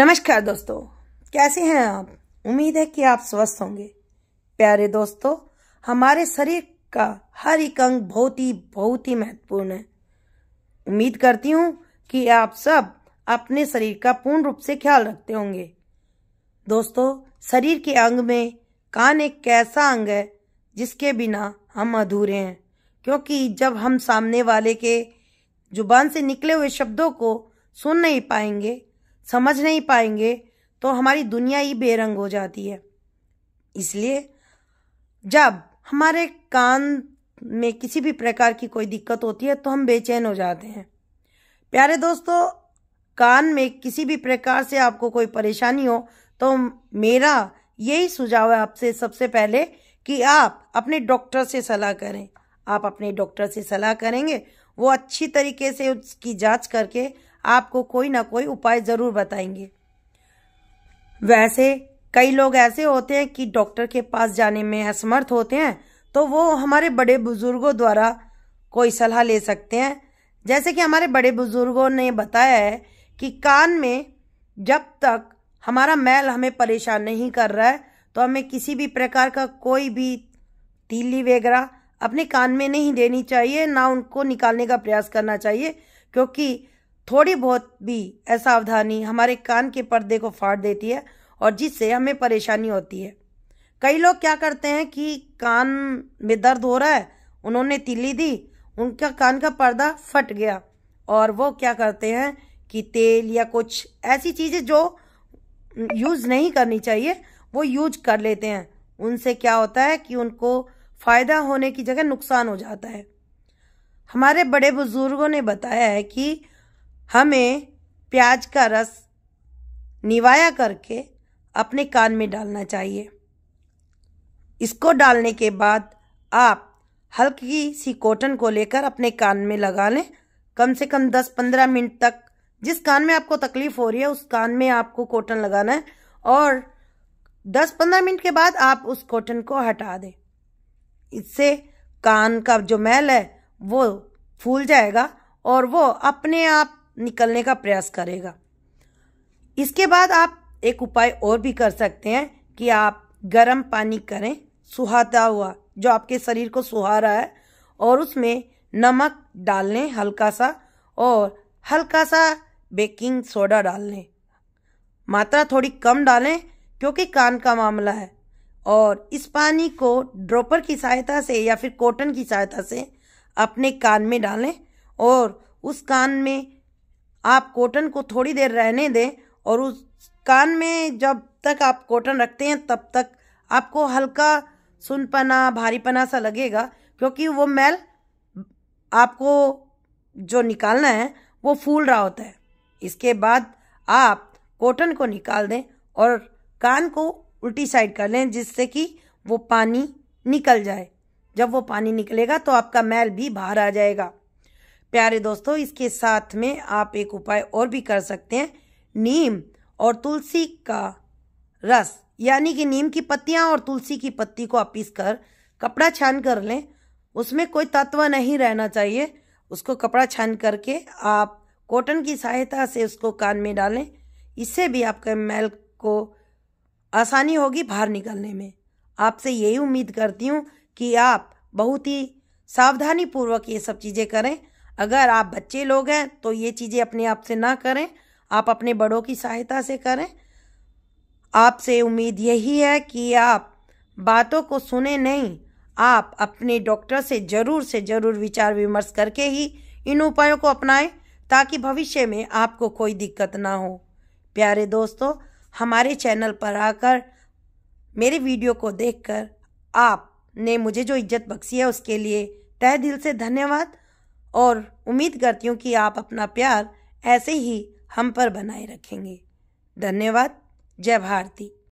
नमस्कार दोस्तों कैसे हैं आप उम्मीद है कि आप स्वस्थ होंगे प्यारे दोस्तों हमारे शरीर का हर एक अंग बहुत ही बहुत ही महत्वपूर्ण है उम्मीद करती हूँ कि आप सब अपने शरीर का पूर्ण रूप से ख्याल रखते होंगे दोस्तों शरीर के अंग में कान एक कैसा अंग है जिसके बिना हम अधूरे हैं क्योंकि जब हम सामने वाले के जुबान से निकले हुए शब्दों को सुन नहीं पाएंगे समझ नहीं पाएंगे तो हमारी दुनिया ही बेरंग हो जाती है इसलिए जब हमारे कान में किसी भी प्रकार की कोई दिक्कत होती है तो हम बेचैन हो जाते हैं प्यारे दोस्तों कान में किसी भी प्रकार से आपको कोई परेशानी हो तो मेरा यही सुझाव है आपसे सबसे पहले कि आप अपने डॉक्टर से सलाह करें आप अपने डॉक्टर से सलाह करेंगे वो अच्छी तरीके से उसकी जांच करके आपको कोई ना कोई उपाय ज़रूर बताएंगे वैसे कई लोग ऐसे होते हैं कि डॉक्टर के पास जाने में असमर्थ होते हैं तो वो हमारे बड़े बुजुर्गों द्वारा कोई सलाह ले सकते हैं जैसे कि हमारे बड़े बुजुर्गों ने बताया है कि कान में जब तक हमारा मैल हमें परेशान नहीं कर रहा है तो हमें किसी भी प्रकार का कोई भी तीली वगैरह अपने कान में नहीं देनी चाहिए ना उनको निकालने का प्रयास करना चाहिए क्योंकि थोड़ी बहुत भी असावधानी हमारे कान के पर्दे को फाड़ देती है और जिससे हमें परेशानी होती है कई लोग क्या करते हैं कि कान में दर्द हो रहा है उन्होंने तिली दी उनका कान का पर्दा फट गया और वो क्या करते हैं कि तेल या कुछ ऐसी चीज़ें जो यूज़ नहीं करनी चाहिए वो यूज कर लेते हैं उनसे क्या होता है कि उनको फ़ायदा होने की जगह नुकसान हो जाता है हमारे बड़े बुज़ुर्गों ने बताया है कि हमें प्याज का रस निवाया करके अपने कान में डालना चाहिए इसको डालने के बाद आप हल्की सी कॉटन को लेकर अपने कान में लगा लें कम से कम दस पंद्रह मिनट तक जिस कान में आपको तकलीफ हो रही है उस कान में आपको कॉटन लगाना है और दस पंद्रह मिनट के बाद आप उस कॉटन को हटा दें इससे कान का जो मैल है वो फूल जाएगा और वो अपने आप निकलने का प्रयास करेगा इसके बाद आप एक उपाय और भी कर सकते हैं कि आप गर्म पानी करें सुहाता हुआ जो आपके शरीर को सुहा रहा है और उसमें नमक डाल लें हल्का सा और हल्का सा बेकिंग सोडा डाल लें मात्रा थोड़ी कम डालें क्योंकि कान का मामला है और इस पानी को ड्रॉपर की सहायता से या फिर कॉटन की सहायता से अपने कान में डालें और उस कान में आप कॉटन को थोड़ी देर रहने दें और उस कान में जब तक आप कॉटन रखते हैं तब तक आपको हल्का सुनपना भारीपना सा लगेगा क्योंकि वो मैल आपको जो निकालना है वो फूल रहा होता है इसके बाद आप कॉटन को निकाल दें और कान को उल्टी साइड कर लें जिससे कि वो पानी निकल जाए जब वो पानी निकलेगा तो आपका मैल भी बाहर आ जाएगा प्यारे दोस्तों इसके साथ में आप एक उपाय और भी कर सकते हैं नीम और तुलसी का रस यानी कि नीम की पत्तियां और तुलसी की पत्ती को आप पीस कर कपड़ा छान कर लें उसमें कोई तत्व नहीं रहना चाहिए उसको कपड़ा छान करके आप कॉटन की सहायता से उसको कान में डालें इससे भी आपके मैल को आसानी होगी बाहर निकलने में आपसे यही उम्मीद करती हूँ कि आप बहुत ही सावधानी पूर्वक ये सब चीज़ें करें अगर आप बच्चे लोग हैं तो ये चीज़ें अपने आप से ना करें आप अपने बड़ों की सहायता से करें आपसे उम्मीद यही है कि आप बातों को सुने नहीं आप अपने डॉक्टर से ज़रूर से ज़रूर विचार विमर्श करके ही इन उपायों को अपनाएं ताकि भविष्य में आपको कोई दिक्कत ना हो प्यारे दोस्तों हमारे चैनल पर आकर मेरे वीडियो को देखकर आपने मुझे जो इज्जत बख्शी है उसके लिए तय दिल से धन्यवाद और उम्मीद करती हूँ कि आप अपना प्यार ऐसे ही हम पर बनाए रखेंगे धन्यवाद जय भारती